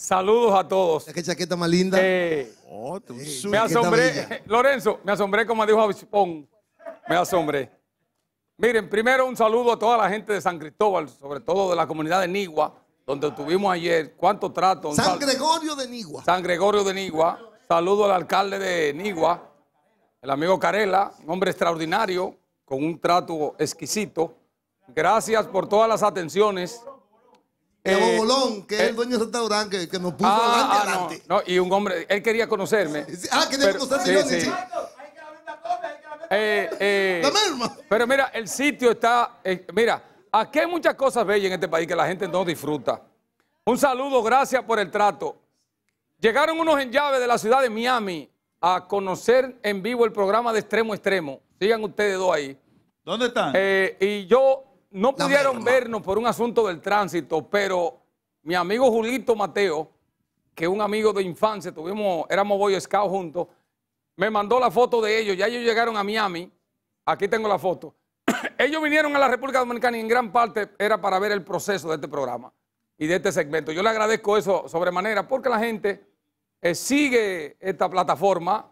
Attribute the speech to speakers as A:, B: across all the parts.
A: Saludos a todos. Qué chaqueta más linda. Eh,
B: oh, me asombré,
A: Lorenzo, me asombré como dijo Avispón. Me asombré. Miren, primero un saludo a toda la gente de San Cristóbal, sobre todo de la comunidad de Nigua, donde tuvimos ayer. ¿Cuánto trato? San Gregorio de Nigua. San Gregorio de Nigua. Saludo al alcalde de Nigua, el amigo Carela, un hombre extraordinario, con un trato exquisito. Gracias por todas las atenciones el eh, Bolón, que es el eh, dueño del restaurante, que, nos puso ah, adelante, ah, y un hombre, él quería conocerme. ah, quería conocerme. Sí, sí. la Eh, eh pero mira, el sitio está. mira, aquí hay muchas cosas bellas en este país que la gente no disfruta. Un saludo, gracias por el trato. Llegaron unos en llave de la ciudad de Miami a conocer en vivo el programa de extremo extremo. Sigan ustedes dos ahí. ¿Dónde están? y yo no pudieron vernos por un asunto del tránsito, pero mi amigo Julito Mateo, que es un amigo de infancia, tuvimos, éramos Boy Scout juntos, me mandó la foto de ellos. Ya ellos llegaron a Miami. Aquí tengo la foto. ellos vinieron a la República Dominicana y en gran parte era para ver el proceso de este programa y de este segmento. Yo le agradezco eso sobremanera porque la gente eh, sigue esta plataforma,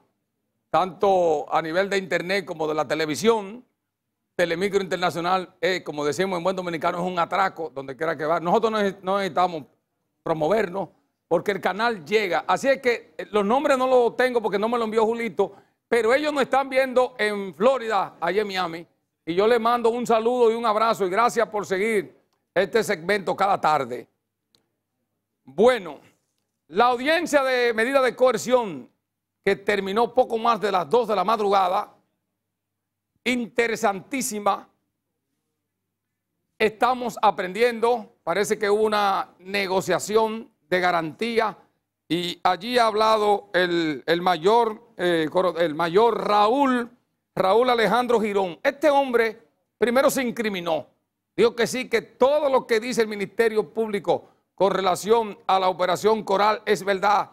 A: tanto a nivel de internet como de la televisión. Telemicro Internacional, eh, como decimos en buen dominicano, es un atraco donde quiera que va. Nosotros no necesitamos promovernos porque el canal llega. Así es que eh, los nombres no los tengo porque no me lo envió Julito, pero ellos nos están viendo en Florida, allá en Miami. Y yo les mando un saludo y un abrazo y gracias por seguir este segmento cada tarde. Bueno, la audiencia de medida de coerción que terminó poco más de las 2 de la madrugada interesantísima. Estamos aprendiendo, parece que hubo una negociación de garantía y allí ha hablado el, mayor, eh, el mayor Raúl, Raúl Alejandro Girón. Este hombre primero se incriminó, dijo que sí, que todo lo que dice el Ministerio Público con relación a la operación Coral es verdad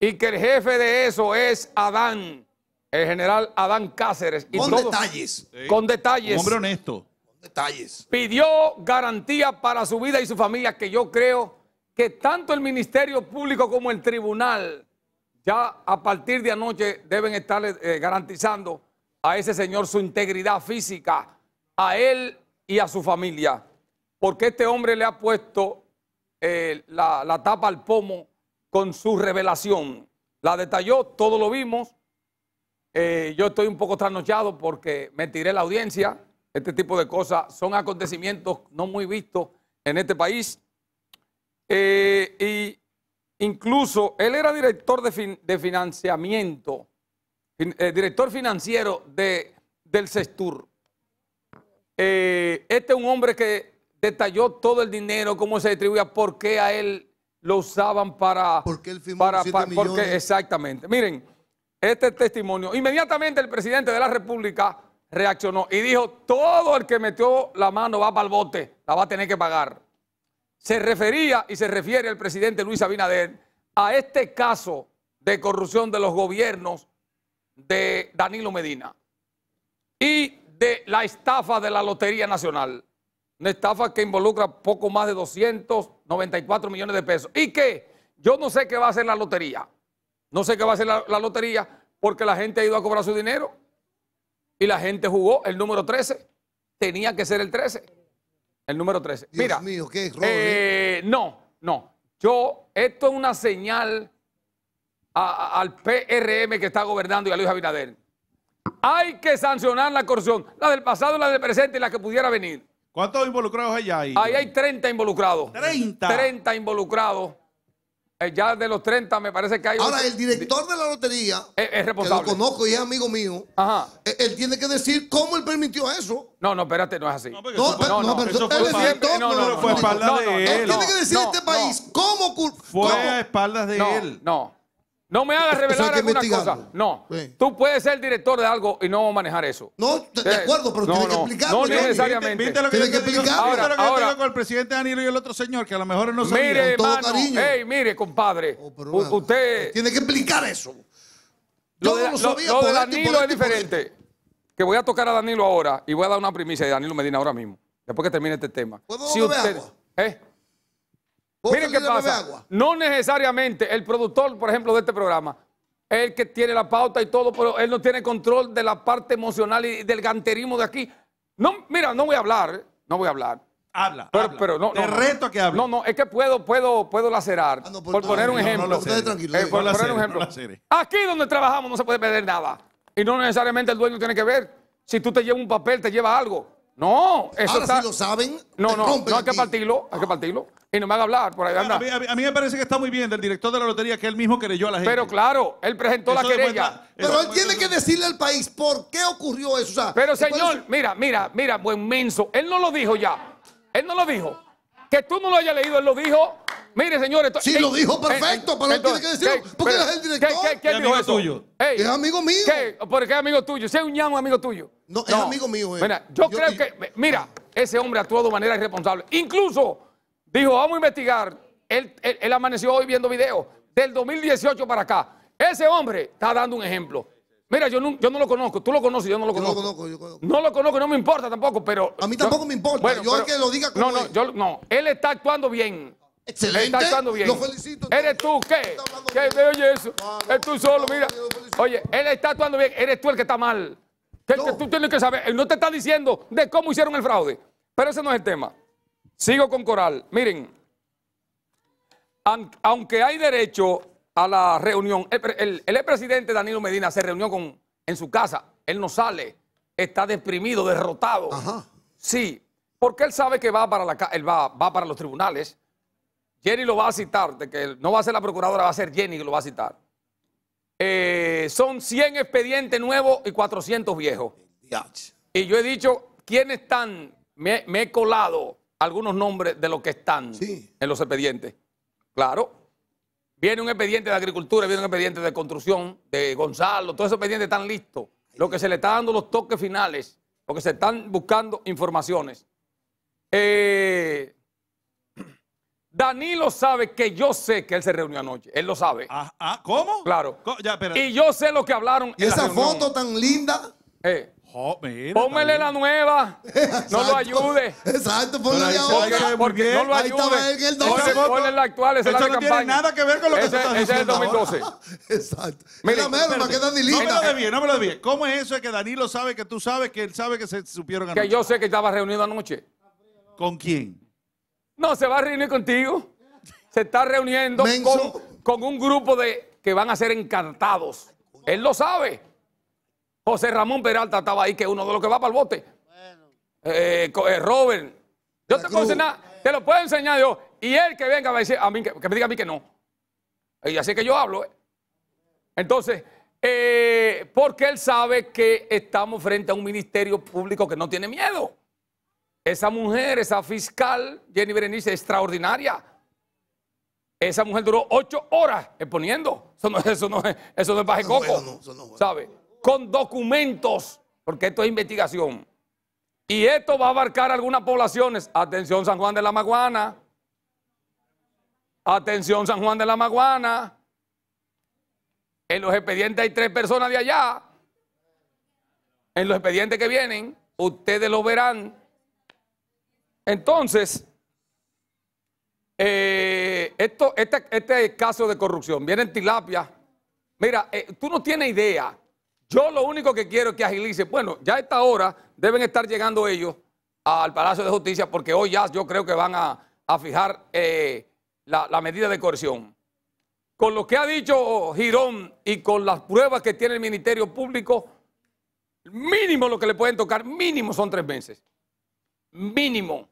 A: y que el jefe de eso es Adán el general Adán Cáceres. Y con detalles. Con detalles. hombre honesto. detalles. Pidió garantía para su vida y su familia, que yo creo que tanto el Ministerio Público como el tribunal ya a partir de anoche deben estar eh, garantizando a ese señor su integridad física, a él y a su familia, porque este hombre le ha puesto eh, la tapa al pomo con su revelación. La detalló, todo lo vimos, eh, yo estoy un poco trasnochado porque me tiré la audiencia. Este tipo de cosas son acontecimientos no muy vistos en este país. Eh, y incluso él era director de, de financiamiento, eh, director financiero de, del Sestur. este es un hombre que detalló todo el dinero, cómo se distribuía, por qué a él lo usaban para... Porque él firmó para, para, Porque, exactamente. Miren este testimonio, inmediatamente el presidente de la República reaccionó y dijo, todo el que metió la mano va para el bote, la va a tener que pagar. Se refería y se refiere el presidente Luis Abinader a este caso de corrupción de los gobiernos de Danilo Medina y de la estafa de la Lotería Nacional. Una estafa que involucra poco más de 294 millones de pesos. Y que yo no sé qué va a hacer la lotería. No sé qué va a ser la, lotería porque la gente ha ido a cobrar su dinero y la gente jugó el número 13. Tenía que ser el 13. El número 13. Dios Mira, mío, qué es, ¿eh? eh, No, no. Yo, esto es una señal al PRM que está gobernando y a Luis Abinader. Hay que sancionar la corrupción, la del pasado, la del presente y la que pudiera venir. ¿Cuántos involucrados hay ahí? Ahí hay 30 involucrados. 30. 30 involucrados eh, ya de los 30 me parece que hay... Ahora, el director de la lotería, es, que lo conozco y es amigo mío, Ajá. Eh, él, tiene que decir cómo él permitió eso. No, no, espérate, no es así. No, no, no, no, a de él. tiene que decir este país cómo... Fue espaldas de él. No, no. No me hagas revelar alguna cosa. No. Tú puedes ser director de algo y no manejar eso. No, de eh, acuerdo, pero tiene tienes que explicarlo. No, necesariamente. que tienes que explicar. con
B: el presidente Danilo y el otro señor que a lo mejor no sabe. Mire, hermano, hey,
A: mire, compadre. Oh, usted, tiene que explicar eso. lo de, no lo sabía. Este Danilo es diferente. Que voy a tocar a Danilo ahora y voy a dar una primicia de Danilo Medina ahora mismo, después que termine este tema. ¿Puedo si usted, agua? ¿Eh? Miren qué pasa. No necesariamente el productor, por ejemplo, de este programa, el que tiene la pauta y todo, pero él no tiene control de la parte emocional y del ganterismo de aquí. No, mira, no voy a hablar, ¿eh? no voy a hablar. Habla, pero, no, reto a que hable. No, no, es que puedo, puedo, puedo lacerar. por, poner un ejemplo. por poner un ejemplo. Aquí donde trabajamos no se puede perder nada. Y no necesariamente el dueño tiene que ver. Si tú te llevas un papel, te lleva algo. No, eso Ahora si lo saben, no, no, no hay que partirlo, hay que partirlo y no me a hablar por ahí. A, mí, me parece que está muy bien del director de la
B: lotería que él mismo
A: querelló a la gente. Pero claro, él presentó la querella. Pero él tiene que decirle al país por qué ocurrió eso. pero señor, mira, mira, mira, buen menso. Él no lo dijo ya. Él no lo dijo. Que tú no lo hayas leído, él lo dijo. Mire, señores. Sí, eh, lo dijo eh, perfecto, pero él tiene que decirlo. ¿Por qué es el director? ¿Qué, qué, qué amigo es tuyo? es amigo mío. ¿Qué? ¿Por qué es amigo tuyo? es un ñamo amigo tuyo? No, es amigo mío. Eh. Mira, yo, creo que. Mira, ese hombre actuó de manera irresponsable. Incluso Dijo, vamos a investigar. Él, él, amaneció hoy viendo videos del 2018 para acá. Ese hombre está dando un ejemplo. Mira, yo no, yo no lo conozco, tú lo conoces, yo no lo conozco. lo conozco, yo No lo conozco, no me importa tampoco, pero... A mí tampoco me importa, bueno, yo pero, que lo diga como No, no, yo, no, él está actuando bien. Excelente. Él está actuando bien. Lo felicito. ¿Eres tú qué? ¿Qué veo oye eso? es tú solo, mira. Oye, él está actuando bien, eres tú el que está mal. tú tienes que saber, él no te está diciendo de cómo hicieron el fraude, pero ese no es el tema. Sigo con Coral. Miren, aunque hay derecho a la reunión, el, el, Danilo Medina se reunió con, en su casa, él no sale, está deprimido, derrotado. Sí, porque él sabe que va para, va, para los tribunales. Jenny lo va a citar, de que no va a ser la procuradora, va a ser Jenny que lo va a citar. Eh, son 100 expedientes nuevos y 400 viejos. Y yo he dicho, ¿quiénes están? me he colado algunos nombres de los que están en los expedientes. Claro. Viene un expediente de agricultura, viene un expediente de construcción, de Gonzalo, todos esos expedientes están listos. Lo que se le está dando los toques finales, Porque se están buscando informaciones. Eh, Danilo sabe que yo sé que él se reunió anoche. Él lo sabe. Ah, ah, ¿cómo? Claro. y yo sé lo que hablaron. ¿Y esa foto tan linda? Eh. Oh, póngale la nueva. no lo ayude. Exacto, ponle la nueva. Porque no lo ayude. Ahí Ponle la actual, es la no tiene nada que ver con lo que ese, ese es el 2012. Exacto. Mira, mira, que No me lo debía, no me lo
B: ¿Cómo es eso de que Danilo sabe que tú sabes que él sabe que se supieron anoche? Que yo sé que estaba reunido anoche.
A: ¿Con quién? No, se va a reunir contigo. Se está reuniendo con, con un grupo de que van a ser encantados. Él lo sabe. José Ramón Peralta estaba ahí, que uno de los que va para el bote. Bueno. Eh, eh, Robert. Yo te te lo puedo enseñar yo. Y él que venga va a decir a mí, que, me diga a mí que no. Y así que yo hablo. Eh. Entonces, porque él sabe que estamos frente a un ministerio público que no tiene miedo. Esa mujer, esa fiscal, Jenny Berenice, extraordinaria. Esa mujer duró ocho horas exponiendo. Eso no, eso no, eso no es ¿Sabe? con documentos, porque esto es investigación. Y esto va a abarcar algunas poblaciones. Atención San Juan de la Maguana. Atención San Juan de la Maguana. En los expedientes hay tres personas de allá. En los expedientes que vienen, ustedes lo verán. Entonces, eh, esto, este, este, caso de corrupción, viene en tilapia. Mira, eh, tú no tienes idea yo lo único que quiero es que agilice. Bueno, ya a esta hora deben estar llegando ellos al Palacio de Justicia porque hoy ya yo creo que van a, fijar eh, la, medida de coerción. Con lo que ha dicho Girón y con las pruebas que tiene el Ministerio Público, mínimo lo que le pueden tocar, mínimo son tres meses. Mínimo.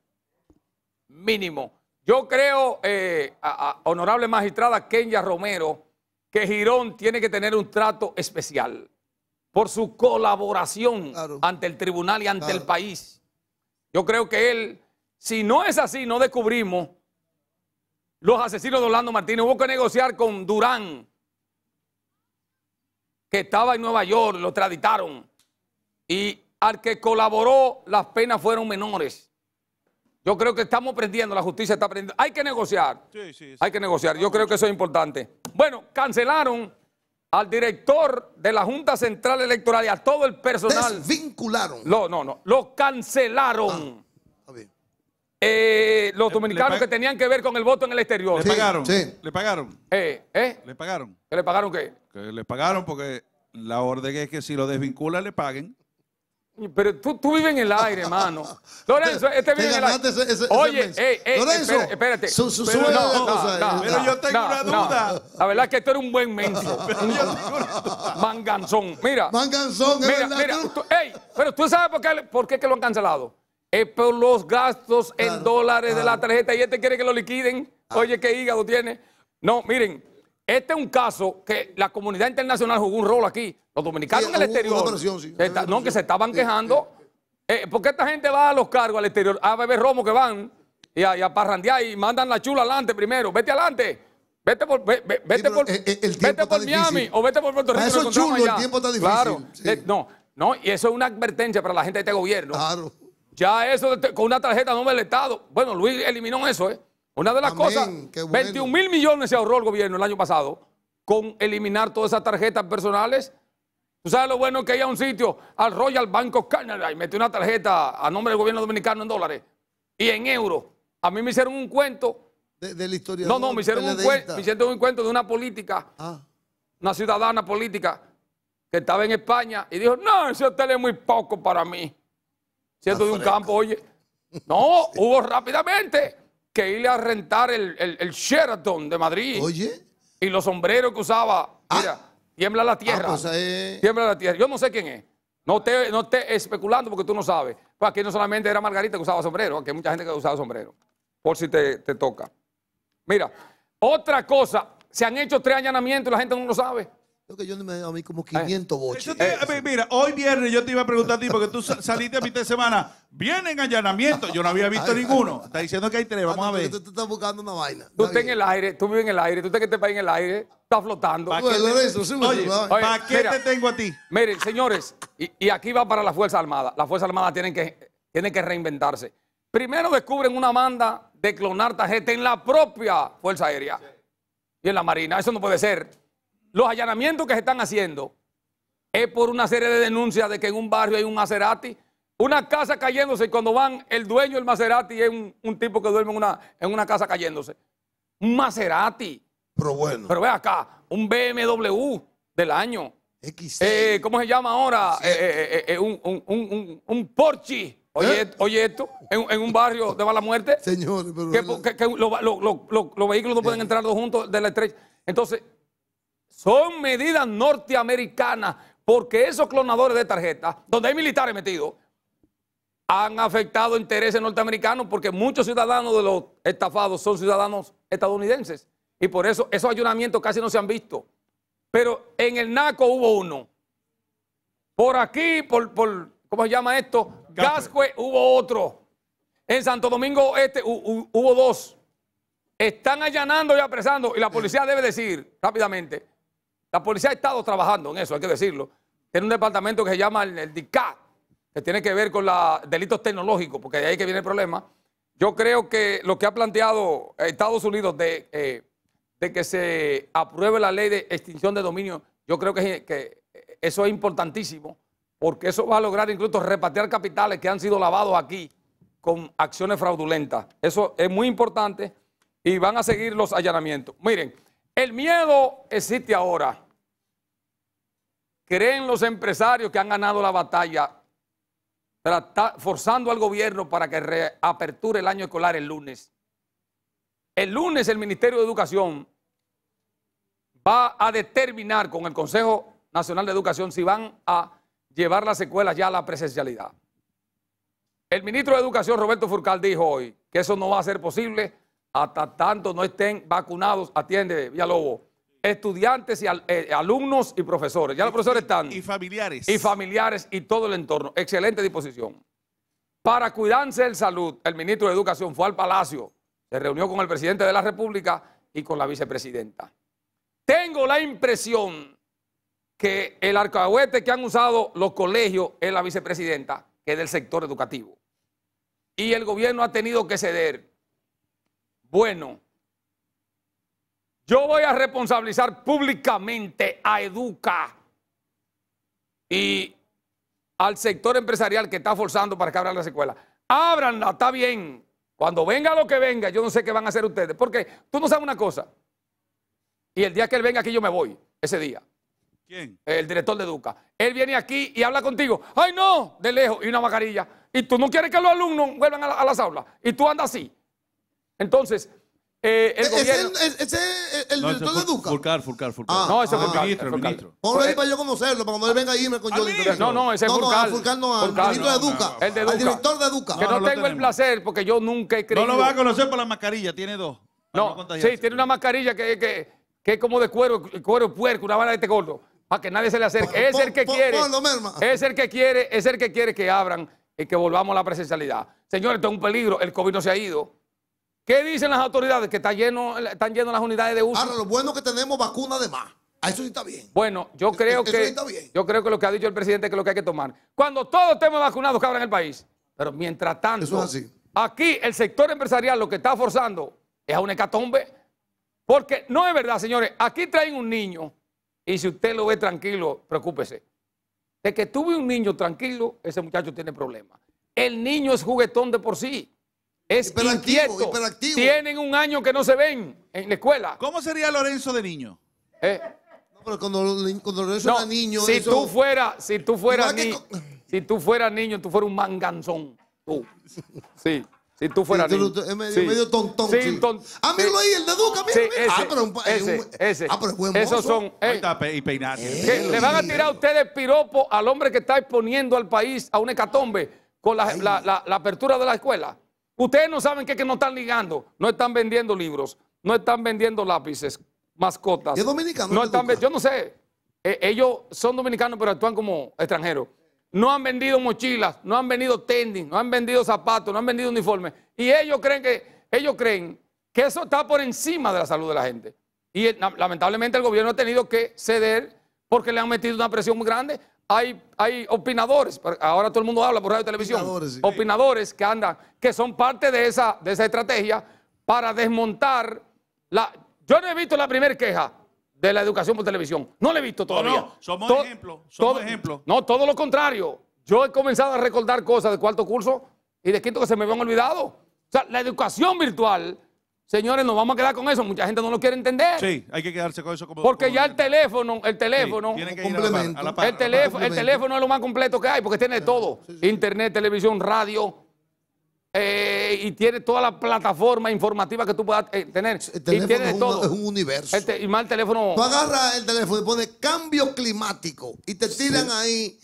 A: Mínimo. Yo creo, eh, honorable magistrada Kenya Romero, que Girón tiene que tener un trato especial por su colaboración ante el tribunal y ante el país. Yo creo que él, si no es así, no descubrimos los asesinos de Orlando Martínez. Hubo que negociar con Durán, que estaba en Nueva York, lo traditaron. Y al que colaboró, las penas fueron menores. Yo creo que estamos aprendiendo, la justicia está prendiendo. Hay que negociar. Hay que negociar. Yo creo que eso es importante. Bueno, cancelaron al director de la Junta Central Electoral y a todo el personal. Desvincularon. No, no, no. Lo cancelaron. Ah, eh, los dominicanos que tenían que ver con el voto en el exterior. Le pagaron. Sí. Le
B: pagaron. Eh, eh. Le pagaron. ¿Que le pagaron qué?
A: Que le pagaron porque la
B: orden es que si lo desvinculan le paguen.
A: Pero tú, tú vives en el aire, hermano. Lorenzo, este vive en el aire. Oye, Lorenzo, espérate. pero, yo tengo una duda. La verdad es que tú eres un buen menso. Manganzón, mira. Manganzón, mira, mira. pero tú sabes por qué, por qué que lo han cancelado. Es por los gastos en dólares de la tarjeta y este quiere que lo liquiden. Ah. Oye, qué hígado tiene. No, miren. Este es un caso que la comunidad internacional jugó un rol aquí. Los dominicanos en el exterior. no, que se estaban quejando. Eh, ¿Por qué esta gente va a los cargos al exterior, a beber romo que van y a, parrandear y mandan la chula adelante primero. Vete adelante. Vete por, vete por, eh, eh, Miami o vete por Puerto Rico. eso es chulo, el tiempo está difícil. no, no, y eso es una advertencia para la gente de este gobierno. Claro. Ya eso con una tarjeta no del Estado. Bueno, Luis eliminó eso, ¿eh? Una de las cosas, 21 mil millones se ahorró el gobierno el año pasado con eliminar todas esas tarjetas personales. Tú sabes lo bueno que hay a un sitio, al Royal Banco Canada, y metió una tarjeta a nombre del gobierno dominicano en dólares y en euros. A mí me hicieron un cuento. De, la historia No, no, me hicieron, un, cuento, me hicieron un cuento de una política, ah. una ciudadana política que estaba en España y dijo, no, ese hotel es muy poco para mí. Siento de un campo, oye. No, hubo rápidamente que irle a rentar el, Sheraton de Madrid. Oye. Y los sombreros que usaba. Ah. Mira, tiembla la ah, tierra. Pues, eh. Tiembla la tierra. Yo no sé quién es. No te no te especulando porque tú no sabes. Pues aquí no solamente era Margarita que usaba sombrero, aquí hay mucha gente que usaba sombrero. Por si te, te toca. Mira, otra cosa, se han hecho tres allanamientos y la gente no lo sabe. Creo que yo me he a mí como 500 eh,
B: mira, hoy viernes yo te iba a preguntar a ti, porque tú saliste a fin de semana. Vienen allanamientos. Yo no había visto ninguno. Está diciendo que hay tres. Vamos ah, a ver. Tú, estás
A: buscando una vaina. Tú estás en el aire. Tú vives en el aire. Tú estás que te este en el aire. Estás flotando. ¿Para qué, te... te tengo a ti? Miren, señores, y, aquí va para la Fuerza Armada. La Fuerza Armada tiene que, que reinventarse. Primero descubren una manda de clonar tarjeta en la propia Fuerza Aérea y en la Marina. Eso no puede ser los allanamientos que se están haciendo es por una serie de denuncias de que en un barrio hay un Maserati, una casa cayéndose y cuando van el dueño del Maserati es un, tipo que duerme en una, en una casa cayéndose. Un Maserati. Pero bueno. Pero ve acá, un BMW del año. X eh, eh, ¿Cómo se llama ahora? Eh, un, un, un, Porsche. Oye, esto, en, un barrio de mala muerte. Señores, pero... los vehículos no pueden entrar juntos de la estrella. Entonces, son medidas norteamericanas, porque esos clonadores de tarjetas, donde hay militares metidos, han afectado intereses norteamericanos porque muchos ciudadanos de los estafados son ciudadanos estadounidenses. Y por eso esos ayunamientos casi no se han visto. Pero en el NACO hubo uno. Por aquí, por, por ¿cómo se llama esto? Gasque hubo otro. En Santo Domingo Este hubo dos. Están allanando y apresando. Y la policía debe decir rápidamente la policía ha estado trabajando en eso, hay que decirlo. Tiene un departamento que se llama el, DICA, que tiene que ver con los delitos tecnológicos, porque de ahí que viene el problema. Yo creo que lo que ha planteado Estados Unidos eh, de, que se apruebe la ley de extinción de dominio, yo creo que, que eso es importantísimo, porque eso va a lograr incluso repatriar capitales que han sido lavados aquí con acciones fraudulentas. Eso es muy importante y van a seguir los allanamientos. Miren, el miedo existe ahora creen los empresarios que han ganado la batalla forzando al gobierno para que reaperture el año escolar el lunes. El lunes el Ministerio de Educación va a determinar con el Consejo Nacional de Educación si van a llevar las escuelas ya a la presencialidad. El ministro de Educación, Roberto Furcal, dijo hoy que eso no va a ser posible hasta tanto no estén vacunados, atiende Villalobos, estudiantes y eh, alumnos y profesores. Ya los profesores están. Y familiares. Y familiares y todo el entorno. Excelente disposición. Para cuidarse de salud, el ministro de Educación fue al Palacio, se reunió con el presidente de la República y con la vicepresidenta. Tengo la impresión que el arcahuete que han usado los colegios es la vicepresidenta, que es del sector educativo. Y el gobierno ha tenido que ceder. Bueno, yo voy a responsabilizar públicamente a Educa y al sector empresarial que está forzando para que abran las escuelas. Ábranla, está bien. Cuando venga lo que venga, yo no sé qué van a hacer ustedes. Porque tú no sabes una cosa. Y el día que él venga aquí, yo me voy. Ese día. ¿Quién? El director de Educa. Él viene aquí y habla contigo. ¡Ay, no! De lejos y una mascarilla. Y tú no quieres que los alumnos vuelvan a, a las aulas. Y tú andas así. Entonces, eh, ¿Ese es el, director de Duca?
B: Fulcar, Fulcar, Fulcar. Ah, no, ese es Fulcar. Ministro, Ministro. ahí
A: para yo conocerlo, para cuando él venga ahí irme con yo. No, no, ese es Fulcar. Fulcar no, al de el director de Duca. Que no, tengo el placer porque yo nunca he creído. No lo vas a conocer por la mascarilla, tiene dos. No, sí, tiene una mascarilla que, es como de cuero, cuero puerco, una bala de este gordo, para que nadie se le acerque. es el que quiere. es el que quiere, es el que quiere que abran y que volvamos a la presencialidad. Señores, esto es un peligro, el COVID no se ha ido. ¿Qué dicen las autoridades? Que está lleno, están llenas las unidades de uso. Ahora, lo bueno es que tenemos vacuna de más. A eso sí está bien. Bueno, yo e-, creo que. bien. Yo creo que lo que ha dicho el presidente es que lo que hay que tomar. Cuando todos estemos vacunados, cabrón, en el país. Pero mientras tanto. Eso es así. Aquí el sector empresarial lo que está forzando es a una hecatombe. Porque no es verdad, señores. Aquí traen un niño y si usted lo ve tranquilo, preocúpese. De que tuve un niño tranquilo, ese muchacho tiene problemas. El niño es juguetón de por sí. Es que Tienen un año que no se ven en la escuela. ¿Cómo sería Lorenzo de niño? Eh. no, pero cuando, Lorenzo era niño. Si tú fueras, si tú fueras si tú fueras niño, tú fueras un manganzón. Sí. Si tú fueras niño. es medio, sí. medio tontón. ah, míralo ahí, el de Duca, míralo. ah, pero ese, ese. Ah, pero es buen Esos son. Eh,
B: y eh. le van a tirar
A: a ustedes piropo al hombre que está exponiendo al país a una hecatombe con la apertura de la escuela. Ustedes no saben qué que no están ligando, no están vendiendo libros, no están vendiendo lápices, mascotas. ¿Es dominicano? yo no sé. E-, ellos son dominicanos pero actúan como extranjeros. No han vendido mochilas, no han vendido tending, no han vendido zapatos, no han vendido uniformes. Y ellos creen que, ellos creen que eso está por encima de la salud de la gente. Y lamentablemente el gobierno ha tenido que ceder porque le han metido una presión muy grande hay, opinadores, ahora todo el mundo habla por radio y televisión, opinadores, que andan, que son parte de esa, de esa estrategia para desmontar la... Yo no he visto la primera queja de la educación por televisión, no la he visto todavía. No, somos ejemplo, somos ejemplo. No, todo lo contrario. Yo he comenzado a recordar cosas de cuarto curso y de quinto que se me habían olvidado. O sea, la educación virtual Señores, nos vamos a quedar con eso. Mucha gente no lo quiere entender. Sí, hay que quedarse con eso como. Porque ya el teléfono, el teléfono. el, teléfono es lo más completo que hay porque tiene todo: internet, televisión, radio. Eh, y tiene toda la plataforma informativa que tú puedas eh, tener. El teléfono tiene es, un, es un universo. Este, y más el teléfono. Tú agarras el teléfono y pones cambio climático y te tiran ahí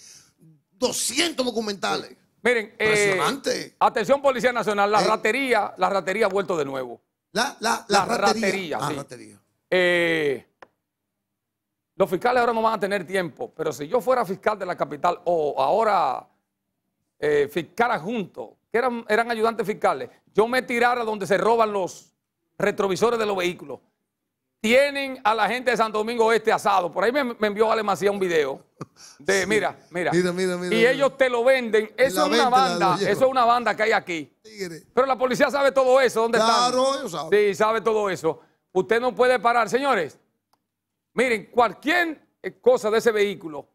A: 200 documentales. Miren, eh, Impresionante. atención Policía Nacional, la ratería, la ratería ha vuelto de nuevo. La, la, la, ratería. Ah, eh, los fiscales ahora no van a tener tiempo, pero si yo fuera fiscal de la capital o ahora eh, fiscal que eran, eran ayudantes fiscales, yo me tirara donde se roban los retrovisores de los vehículos tienen a la gente de Santo Domingo Este asado. Por ahí me, envió Ale Macía un video. De, mira, mira, mira, mira, mira. Y ellos te lo venden. Eso es una banda, eso es una banda que hay aquí. Pero la policía sabe todo eso, ¿dónde claro, Sí, sabe todo eso. Usted no puede parar, señores. Miren, cualquier eh, cosa de ese vehículo,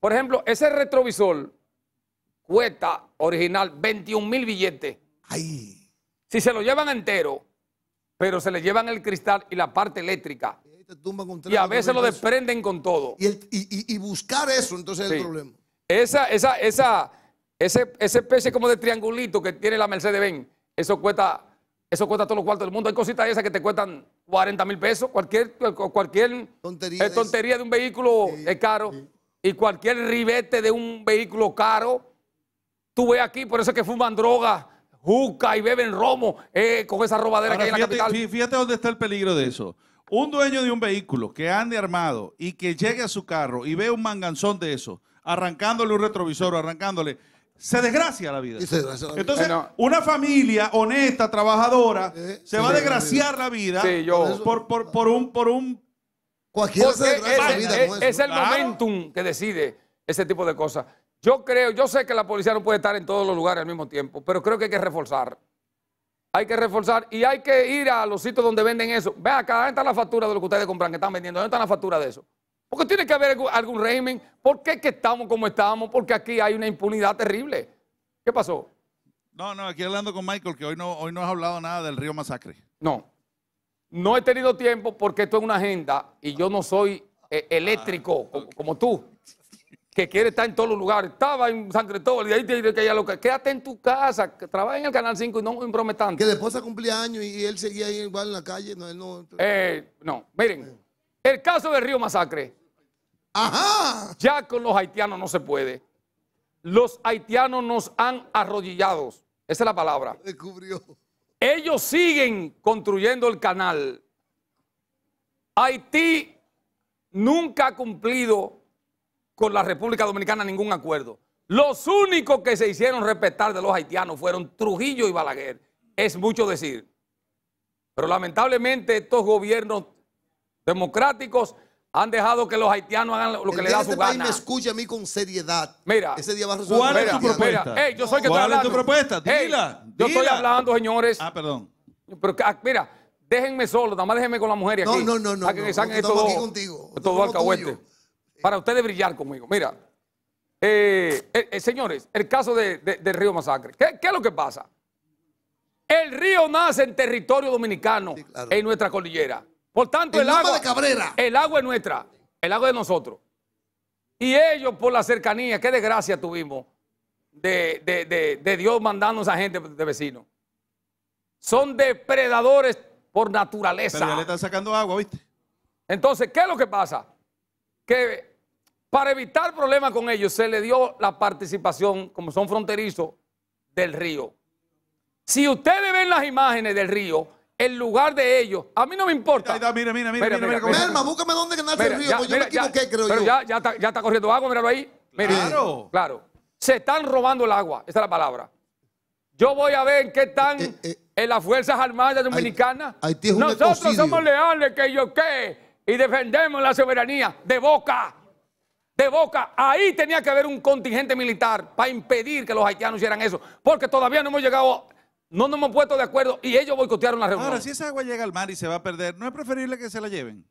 A: por ejemplo, ese retrovisor cuesta original 21 mil billetes. Ay. Si se lo llevan entero, pero se le llevan el cristal y la parte eléctrica. Y a veces lo desprenden con todo. Y, buscar eso, entonces es el problema. Esa, esa, esa, ese, esa especie como de triangulito que tiene la Mercedes-Benz, eso cuesta, eso cuesta todos los cuartos del mundo. Hay cositas esas que te cuestan 40 mil pesos, cualquier, cualquier tontería, de, un vehículo es caro. Y cualquier ribete de un vehículo caro, tú ves aquí, por eso es que fuman droga juca y beben romo eh, con esa robadera que hay en la capital.
B: Fíjate dónde está el peligro de eso. Un dueño de un vehículo que ande armado y que llegue a su carro y ve un manganzón de eso, arrancándole un retrovisor, arrancándole, se desgracia la vida. Entonces, una familia honesta, trabajadora, se, va a desgraciar
A: la vida, Por,
B: un... Por un
A: Cualquier oh, eh, eh, es, el momentum que decide ese tipo de cosas. Yo creo, yo sé que la policía no puede estar en todos los lugares al mismo tiempo, pero creo que hay que reforzar. Hay que reforzar y hay que ir a los sitios donde venden eso. Ve acá, está la factura de lo que ustedes compran, que están vendiendo? ¿Dónde está la factura de eso? Porque tiene que haber algún régimen. ¿Por qué que estamos como estamos? Porque aquí hay una impunidad terrible. ¿Qué pasó?
B: No, no, aquí hablando con Michael, que
A: hoy no, hoy no has hablado nada del río Masacre. No. No he tenido tiempo porque esto es una agenda y yo no soy eh, eléctrico ah, como tú que quiere estar en todos los lugares. Estaba en San Cristóbal y ahí dice que lo que. Quédate en tu casa, trabaja en el Canal 5 y no imprometante. Que después se cumplía años y él seguía ahí igual en la calle. No, él no. Eh, no, miren. El caso del Río Masacre. Ajá. Ya con los haitianos no se puede. Los haitianos nos han arrodillados. Esa es la palabra. Descubrió. Ellos siguen construyendo el canal. Haití nunca ha cumplido con la República Dominicana ningún acuerdo. Los únicos que se hicieron respetar de los haitianos fueron Trujillo y Balaguer. Es mucho decir. Pero lamentablemente estos gobiernos democráticos han dejado que los haitianos hagan lo que le da este su país gana. me escucha a mí con seriedad. Mira, ese día va a ¿cuál es tu propuesta? yo ¿Cuál es tu propuesta? Yo estoy hablando, señores. Ah, perdón. Pero ah, mira, déjenme solo, nada más déjenme con la mujer aquí. No, no, no, no. aquí contigo. Todo alcahuete para ustedes brillar conmigo. Mira, eh, eh, eh, señores, el caso de, del río Masacre. ¿Qué, es lo que pasa? El río nace en territorio dominicano, en nuestra cordillera. Por tanto, el, agua. Cabrera. El agua es nuestra, el agua es de nosotros. Y ellos, por la cercanía, qué desgracia tuvimos de, de Dios mandando a gente de vecinos. Son depredadores por naturaleza. Pero ya le están sacando agua, ¿viste? Entonces, ¿qué es lo que pasa? Que para evitar problemas con ellos, se le dio la participación, como son fronterizos, del río. Si ustedes ven las imágenes del río, el lugar de ellos, a mí no me importa. Mira, mira, mira, mira, mira, mira, búscame dónde nace el río, porque yo me equivoqué, creo pero yo. Ya, ya, está, ya está corriendo agua, míralo ahí. claro. Claro. Se están robando el agua, esa es la palabra. Yo voy a ver qué están eh, eh, eh. en las Fuerzas Armadas Dominicanas. Nosotros somos leales, que yo qué, y defendemos la soberanía de boca de Boca, ahí tenía que haber un contingente militar para impedir que los haitianos hicieran eso, porque todavía no hemos llegado, no nos hemos puesto de acuerdo y ellos boicotearon la reunión. Ahora, si
B: esa agua llega al mar y se va a perder, ¿no es preferible que se la lleven?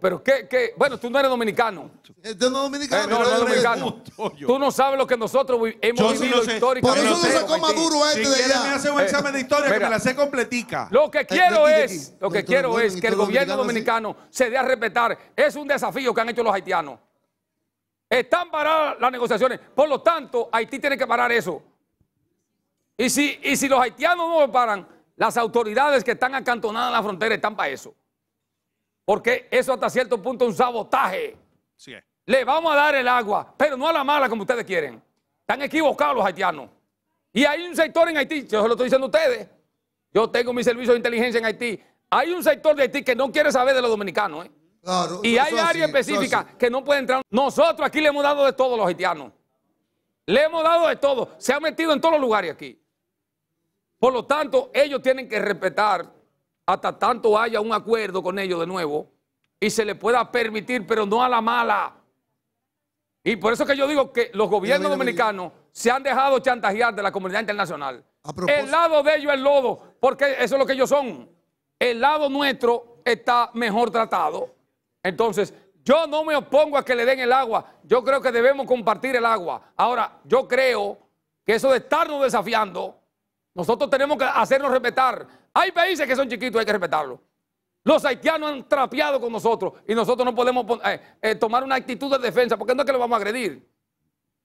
A: Pero qué, bueno, tú no eres dominicano. no dominicano. dominicano. Tú no sabes lo que nosotros hemos vivido históricamente. Por eso no se Maduro duro esto si de me hace un eh, examen de historia que me la sé completica. Lo que eh, quiero eh, es, lo que quiero es que el gobierno dominicano se dé a respetar. Es un desafío que han hecho los haitianos. Están paradas las negociaciones. Por lo tanto, Haití tiene que parar eso. Y si, y si los haitianos no lo paran, las autoridades que están acantonadas en la frontera están para eso. Porque eso hasta cierto punto es un sabotaje. Le vamos a dar el agua, pero no a la mala como ustedes quieren. Están equivocados los haitianos. Y hay un sector en Haití, yo se lo estoy diciendo a ustedes. Yo tengo mi servicio de inteligencia en Haití. Hay un sector de Haití que no quiere saber de los dominicanos. ¿eh? y hay áreas específicas que no pueden entrar. Nosotros aquí le hemos dado de todo a los haitianos. Le hemos dado de todo. Se ha metido en todos los lugares aquí. Por lo tanto, ellos tienen que respetar hasta tanto haya un acuerdo con ellos de nuevo y se le pueda permitir, pero no a la mala. Y por eso que yo digo que los gobiernos dominicanos se han dejado chantajear de la comunidad internacional. El lado de ellos es lodo, porque eso es lo que ellos son. El lado nuestro está mejor tratado. Entonces, yo no me opongo a que le den el agua. Yo creo que debemos compartir el agua. Ahora, yo creo que eso de estarnos desafiando, nosotros tenemos que hacernos respetar. Hay países que son chiquitos, hay que respetarlo. Los haitianos han trapeado con nosotros y nosotros no podemos eh, eh, tomar una actitud de defensa porque no es que lo vamos a agredir.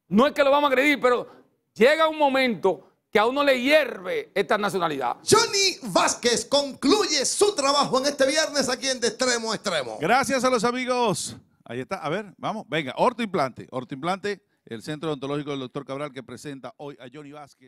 A: No es que lo vamos a agredir, pero llega un momento que a uno le hierve esta nacionalidad. Johnny Vázquez concluye su trabajo en este viernes aquí en De Extremo a Extremo. Gracias
B: a los amigos. Ahí está, a ver, vamos, venga, Orto Implante. Orto Implante, el Centro Odontológico del Doctor Cabral que presenta hoy a Johnny Vázquez.